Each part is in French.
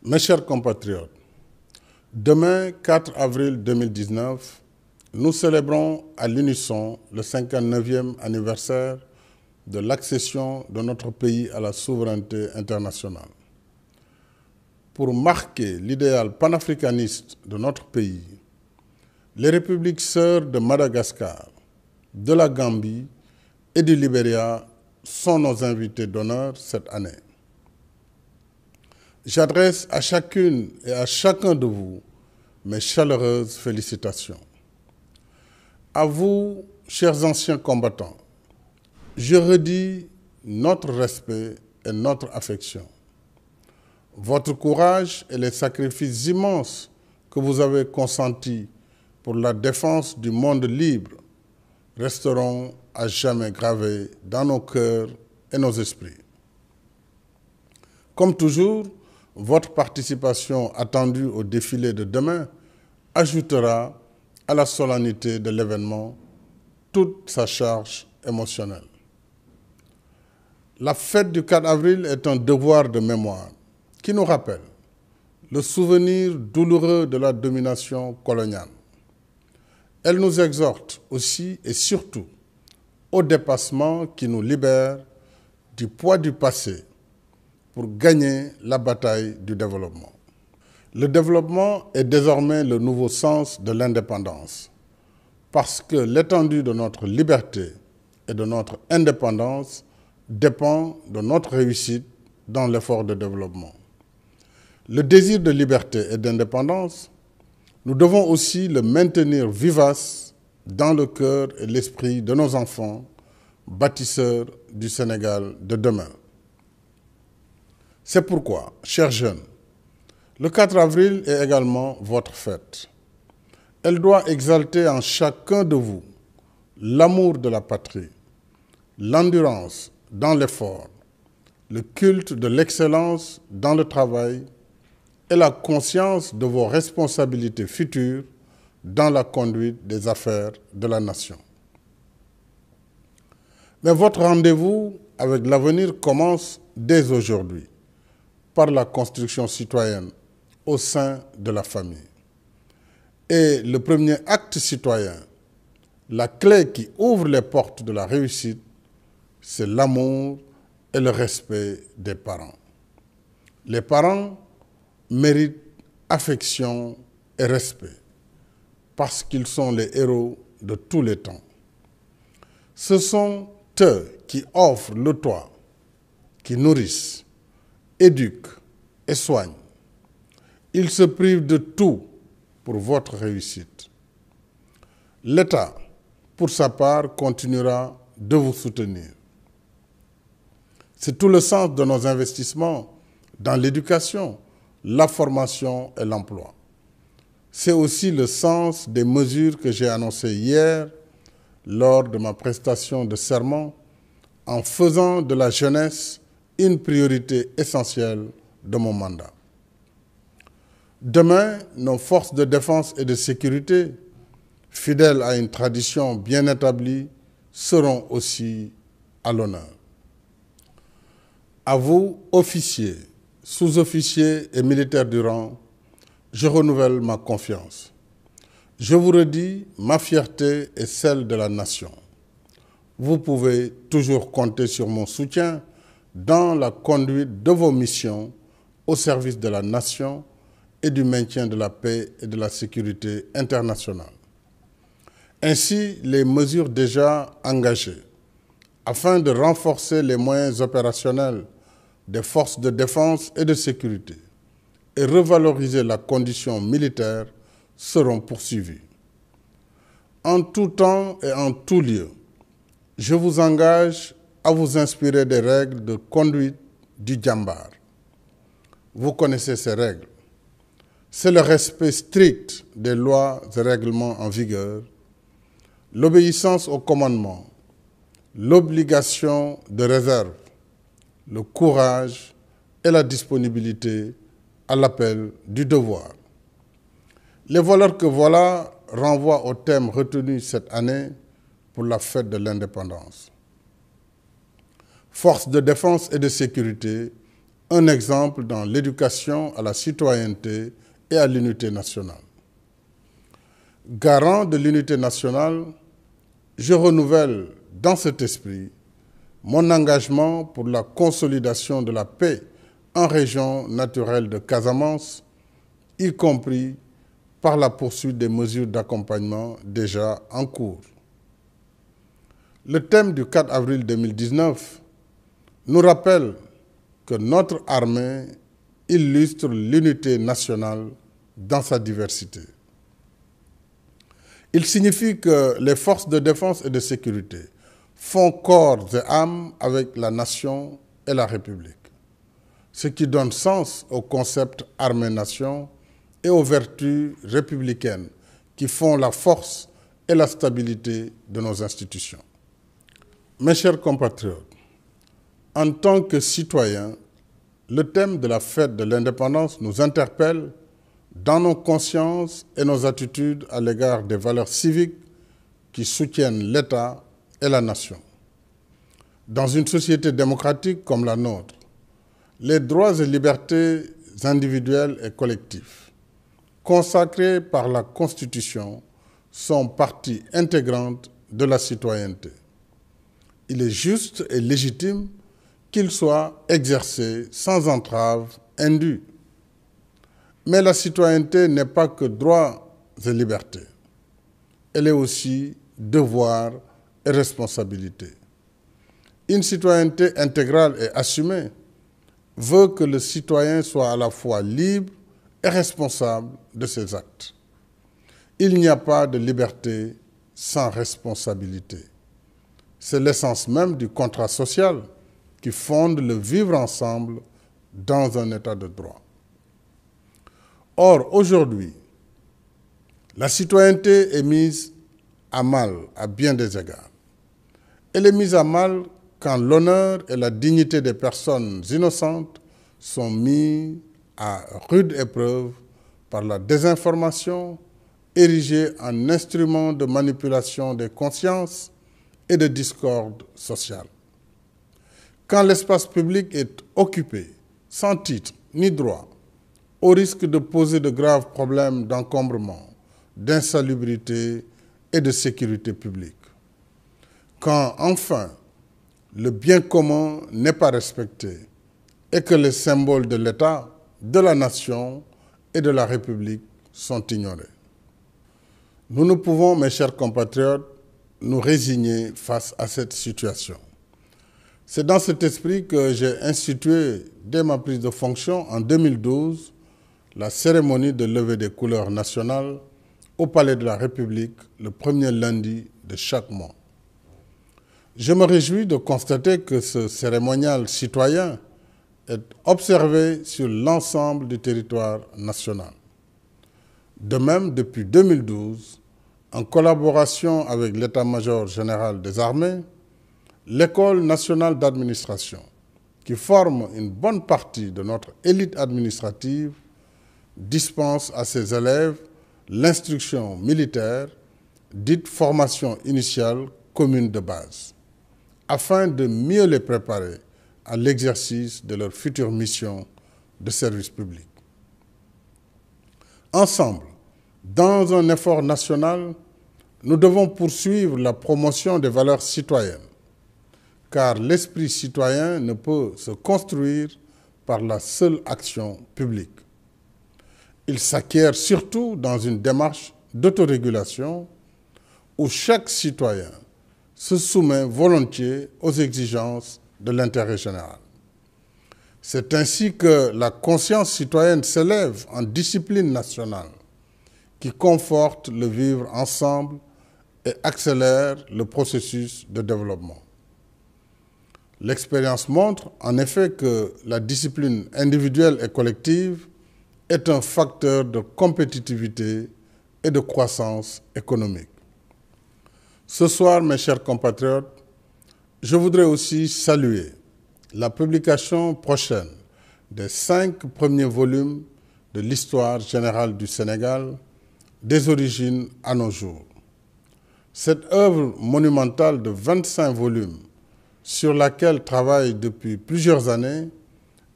Mes chers compatriotes, demain 4 avril 2019, nous célébrons à l'unisson le 59e anniversaire de l'accession de notre pays à la souveraineté internationale. Pour marquer l'idéal panafricaniste de notre pays, les républiques sœurs de Madagascar, de la Gambie et du Libéria sont nos invités d'honneur cette année. J'adresse à chacune et à chacun de vous mes chaleureuses félicitations. À vous, chers anciens combattants, je redis notre respect et notre affection. Votre courage et les sacrifices immenses que vous avez consentis pour la défense du monde libre resteront à jamais gravés dans nos cœurs et nos esprits. Comme toujours, votre participation attendue au défilé de demain ajoutera à la solennité de l'événement toute sa charge émotionnelle. La fête du 4 avril est un devoir de mémoire qui nous rappelle le souvenir douloureux de la domination coloniale. Elle nous exhorte aussi et surtout au dépassement qui nous libère du poids du passé pour gagner la bataille du développement. Le développement est désormais le nouveau sens de l'indépendance, parce que l'étendue de notre liberté et de notre indépendance dépend de notre réussite dans l'effort de développement. Le désir de liberté et d'indépendance, nous devons aussi le maintenir vivace dans le cœur et l'esprit de nos enfants, bâtisseurs du Sénégal de demain. C'est pourquoi, chers jeunes, le 4 avril est également votre fête. Elle doit exalter en chacun de vous l'amour de la patrie, l'endurance dans l'effort, le culte de l'excellence dans le travail et la conscience de vos responsabilités futures dans la conduite des affaires de la nation. Mais votre rendez-vous avec l'avenir commence dès aujourd'hui par la construction citoyenne au sein de la famille. Et le premier acte citoyen, la clé qui ouvre les portes de la réussite, c'est l'amour et le respect des parents. Les parents méritent affection et respect parce qu'ils sont les héros de tous les temps. Ce sont eux qui offrent le toit, qui nourrissent, éduque et soigne. Il se prive de tout pour votre réussite. L'État, pour sa part, continuera de vous soutenir. C'est tout le sens de nos investissements dans l'éducation, la formation et l'emploi. C'est aussi le sens des mesures que j'ai annoncées hier lors de ma prestation de serment en faisant de la jeunesse une priorité essentielle de mon mandat. Demain, nos forces de défense et de sécurité, fidèles à une tradition bien établie, seront aussi à l'honneur. À vous, officiers, sous-officiers et militaires du rang, je renouvelle ma confiance. Je vous redis, ma fierté est celle de la nation. Vous pouvez toujours compter sur mon soutien dans la conduite de vos missions au service de la nation et du maintien de la paix et de la sécurité internationale. Ainsi, les mesures déjà engagées afin de renforcer les moyens opérationnels des forces de défense et de sécurité et revaloriser la condition militaire seront poursuivies. En tout temps et en tout lieu, je vous engage vous inspirer des règles de conduite du djambar. Vous connaissez ces règles. C'est le respect strict des lois et règlements en vigueur, l'obéissance au commandement, l'obligation de réserve, le courage et la disponibilité à l'appel du devoir. Les voleurs que voilà renvoient au thème retenu cette année pour la fête de l'indépendance. Force de défense et de sécurité, un exemple dans l'éducation à la citoyenneté et à l'unité nationale. Garant de l'unité nationale, je renouvelle dans cet esprit mon engagement pour la consolidation de la paix en région naturelle de Casamance, y compris par la poursuite des mesures d'accompagnement déjà en cours. Le thème du 4 avril 2019 nous rappelle que notre armée illustre l'unité nationale dans sa diversité. Il signifie que les forces de défense et de sécurité font corps et âme avec la nation et la République, ce qui donne sens au concept armée-nation et aux vertus républicaines qui font la force et la stabilité de nos institutions. Mes chers compatriotes, en tant que citoyens, le thème de la fête de l'indépendance nous interpelle dans nos consciences et nos attitudes à l'égard des valeurs civiques qui soutiennent l'État et la nation. Dans une société démocratique comme la nôtre, les droits et libertés individuels et collectifs, consacrés par la Constitution, sont partie intégrante de la citoyenneté. Il est juste et légitime qu'il soit exercé sans entrave indue. Mais la citoyenneté n'est pas que droit et liberté. Elle est aussi devoir et responsabilité. Une citoyenneté intégrale et assumée veut que le citoyen soit à la fois libre et responsable de ses actes. Il n'y a pas de liberté sans responsabilité. C'est l'essence même du contrat social qui fonde le vivre ensemble dans un état de droit. Or, aujourd'hui, la citoyenneté est mise à mal à bien des égards. Elle est mise à mal quand l'honneur et la dignité des personnes innocentes sont mis à rude épreuve par la désinformation érigée en instrument de manipulation des consciences et de discorde sociale quand l'espace public est occupé sans titre ni droit, au risque de poser de graves problèmes d'encombrement, d'insalubrité et de sécurité publique. Quand enfin le bien commun n'est pas respecté et que les symboles de l'État, de la nation et de la République sont ignorés. Nous ne pouvons, mes chers compatriotes, nous résigner face à cette situation. C'est dans cet esprit que j'ai institué, dès ma prise de fonction en 2012, la cérémonie de levée des couleurs nationales au Palais de la République le premier lundi de chaque mois. Je me réjouis de constater que ce cérémonial citoyen est observé sur l'ensemble du territoire national. De même, depuis 2012, en collaboration avec l'état-major général des armées, l'école nationale d'administration, qui forme une bonne partie de notre élite administrative, dispense à ses élèves l'instruction militaire, dite formation initiale commune de base, afin de mieux les préparer à l'exercice de leur future mission de service public. Ensemble, dans un effort national, nous devons poursuivre la promotion des valeurs citoyennes car l'esprit citoyen ne peut se construire par la seule action publique. Il s'acquiert surtout dans une démarche d'autorégulation où chaque citoyen se soumet volontiers aux exigences de l'intérêt général. C'est ainsi que la conscience citoyenne s'élève en discipline nationale qui conforte le vivre ensemble et accélère le processus de développement. L'expérience montre en effet que la discipline individuelle et collective est un facteur de compétitivité et de croissance économique. Ce soir, mes chers compatriotes, je voudrais aussi saluer la publication prochaine des cinq premiers volumes de l'histoire générale du Sénégal, des origines à nos jours. Cette œuvre monumentale de 25 volumes sur laquelle travaille depuis plusieurs années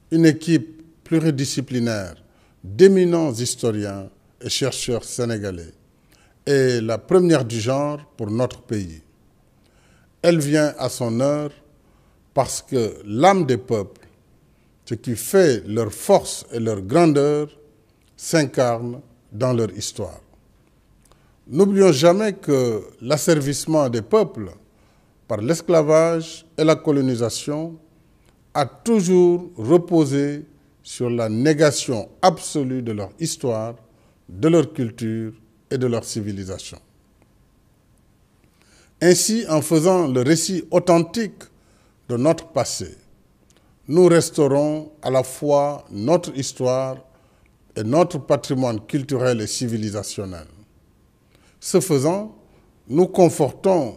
une équipe pluridisciplinaire d'éminents historiens et chercheurs sénégalais et la première du genre pour notre pays. Elle vient à son heure parce que l'âme des peuples, ce qui fait leur force et leur grandeur, s'incarne dans leur histoire. N'oublions jamais que l'asservissement des peuples par l'esclavage et la colonisation a toujours reposé sur la négation absolue de leur histoire, de leur culture et de leur civilisation. Ainsi, en faisant le récit authentique de notre passé, nous restaurons à la fois notre histoire et notre patrimoine culturel et civilisationnel. Ce faisant, nous confortons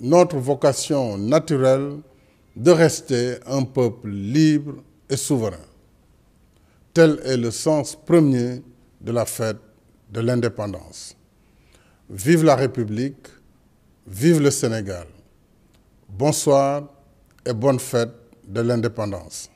notre vocation naturelle de rester un peuple libre et souverain. Tel est le sens premier de la fête de l'indépendance. Vive la République, vive le Sénégal. Bonsoir et bonne fête de l'indépendance.